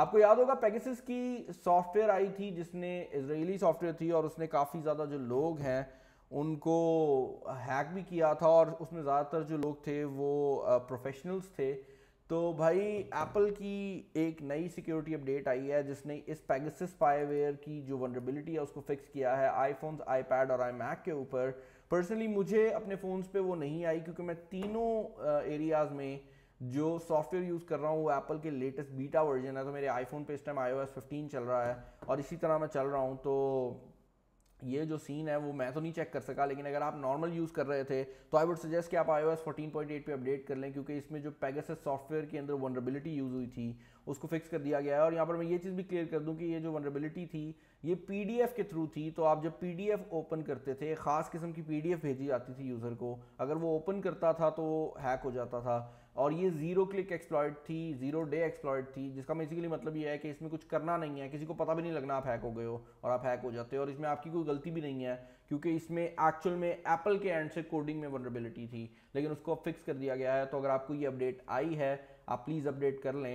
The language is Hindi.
आपको याद होगा पेगसिस की सॉफ्टवेयर आई थी जिसने इसराइली सॉफ्टवेयर थी और उसने काफ़ी ज़्यादा जो लोग हैं उनको हैक भी किया था और उसमें ज़्यादातर जो लोग थे वो प्रोफेशनल्स थे तो भाई एप्पल की एक नई सिक्योरिटी अपडेट आई है जिसने इस पैगसिस पाएवेयर की जो वनरेबिलिटी है उसको फिक्स किया है आईफोन्स आईपैड और आई मैक के ऊपर पर्सनली मुझे अपने फ़ोन्स पे वो नहीं आई क्योंकि मैं तीनों एरियाज़ में जो सॉफ्टवेयर यूज़ कर रहा हूँ वो एप्पल के लेटेस्ट बीटा वर्जन है तो मेरे आईफोन पे इस टाइम आई 15 चल रहा है और इसी तरह मैं चल रहा हूँ तो ये जो सीन है वो मैं तो नहीं चेक कर सका लेकिन अगर आप नॉर्मल यूज़ कर रहे थे तो आई वुड सजेस्ट कि आप आई ओ एस पर अपडेट कर लें क्योंकि इसमें जो पैगस सॉफ्टवेयर के अंदर वनरेबिलिटी यूज़ हुई थी उसको फिक्स कर दिया गया है और यहाँ पर मैं ये चीज़ भी क्लियर कर दूँ कि ये जो वनरेबिलिटी थी ये पी के थ्रू थी तो आप जब पी ओपन करते थे ख़ास किस्म की पी भेजी जाती थी यूज़र को अगर वो ओपन करता था तो हैक हो जाता था और ये जीरो क्लिक एक्सप्लॉयड थी जीरो डे एक्सप्लॉयड थी जिसका बेसिकली मतलब ये है कि इसमें कुछ करना नहीं है किसी को पता भी नहीं लगना आप हैक हो गए हो और आप हैक हो जाते हो और इसमें आपकी कोई गलती भी नहीं है क्योंकि इसमें एक्चुअल में एप्पल के एंड से कोडिंग में वनरेबिलिटी थी लेकिन उसको अब फिक्स कर दिया गया है तो अगर आपको ये अपडेट आई है आप प्लीज़ अपडेट कर लें